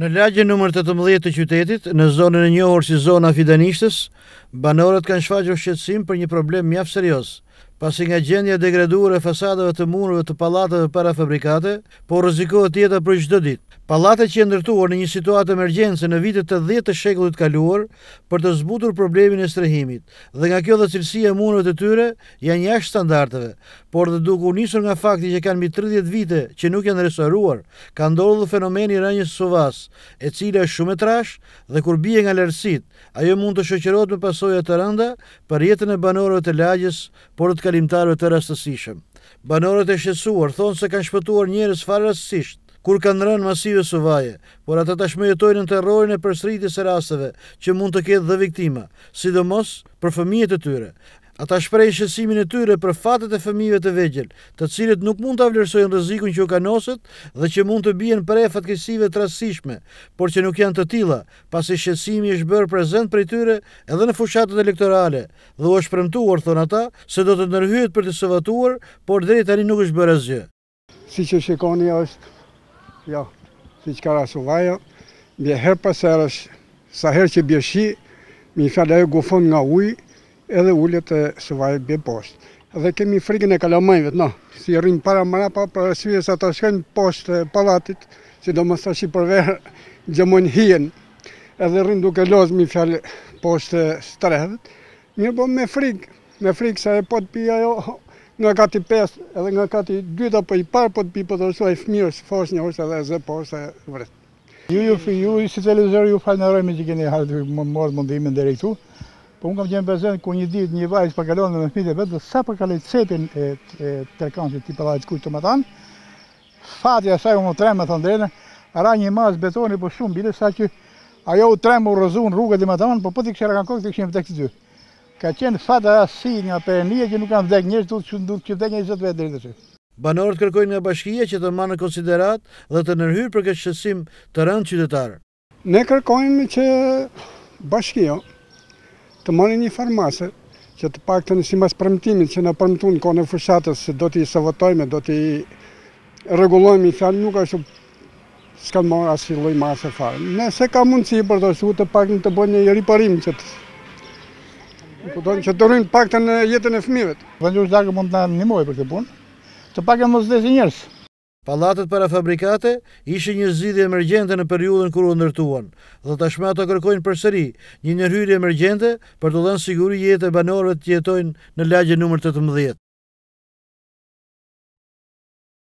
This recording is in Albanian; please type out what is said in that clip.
Në lagje nëmër 18 të qytetit, në zonën e njohër si zona fidanishtës, banorët kanë shfaqër shqetsim për një problem mjaf serios, pasi nga gjendja degraduar e fasadeve të murëve të palatëve para fabrikate, po rëzikohet tjeta për gjithë dit. Palatat që ndërtuar në një situatë emergjence në vitet të dhjetë të shekullit kaluar për të zbutur problemin e strehimit dhe nga kjo dhe cilësia munët e tyre janë jashtë standarteve, por dhe duku njësur nga fakti që kanë mi 30 vite që nuk janë resoruar, ka ndollë dhe fenomeni rënjës sovas e cilë e shumë e trash dhe kur bie nga lërësit, ajo mund të shëqerot me pasoja të rënda për jetën e banorëve të lagjes, por të kalimtarëve të rastësishëm. Banorët e shesuar thonë se kanë shpëtuar njërës farë rastësisht, kur kanë rënë masive së vaje, por ata tashmë jetojnë në terrorin e përsëritjes së rasteve që mund të ketë dhe viktima, sidomos për fëmijët e tyre. Ata shprejnë shesimin e tyre për fatet e fëmijëve të vegjel, të cilët nuk mund të avlerësojnë rëzikun që u kanosët dhe që mund të bijen për e fatkesive të rasishme, por që nuk janë të tila, pasi shesimi është bërë prezent për tyre edhe në fushatët elektorale, dhe u është premtuar, thonë ata, se do të nërhyet për të sëvatuar, por drejtani nuk është bërë azje. Si që shikoni është Jo, si që kara së vajë, bje herë pasë sa herë që bje shi, mi fjallë e gufon nga ujë, edhe ullet e së bje poshtë. Dhe kemi frikën e kalamajve, no, si rrinë para mëra, pa për sëvje sa të shkënë poshtë palatit, si do më të shi verë gjëmonë hien, edhe rrinë duke lozë mi fjallë poshtë strehët, mirë po me frikë, me frikë sa e pot pia ajo, nga kati 5 edhe nga kati 2 apo i parë, po të pipo të rësua i fmirë, një ose edhe e zë, po hojse e Ju, ju, ju, si televizor, ju falë në që keni harë të më mërë mundimin deri këtu. po unë kam qenë bezen ku një ditë një vajzë përkallonë me fmitë e vetë, dhe sa përkallaj të sepin e terkanë që ti përkallaj të kujtë të matanë, fatja sa ju më tre me ra një mas betoni po shumë bile, sa që ajo u tre më rëzunë rrugët i po po të kësherë kanë kokë ti kësherë tek kësherë Ka qenë fatë a nga përëndia që nuk kanë vdek njështë, du që du të që vdek njështë vetë dritë të Banorët kërkojnë nga bashkia që të manë në konsiderat dhe të nërhyrë për këtë të rëndë qytetarë. Ne kërkojnë që bashkia të manë një farmase, që të pak të nësi mas përmëtimit që në përmëtu në kone fërshatës se do t'i sëvëtojme, do t'i regulojme i fjallë, nuk është s'ka në morë asiloj masë e farë. Ne se ka mundësi për të shu të pak në të bëjnë një riparim që të Po do të dorëzojmë pak të në jetën e fëmijëve. Vendosh dakë mund të një mojë për këtë punë. Të paguam mos vdesë njerëz. Pallatet para fabrikate ishin një zgjidhje emergjente në periudhën kur u ndërtuan. Dhe tashmë ato kërkojnë përsëri një ndërhyrje emergjente për të dhënë siguri jetë banorëve që jetojnë në lagje numër 18.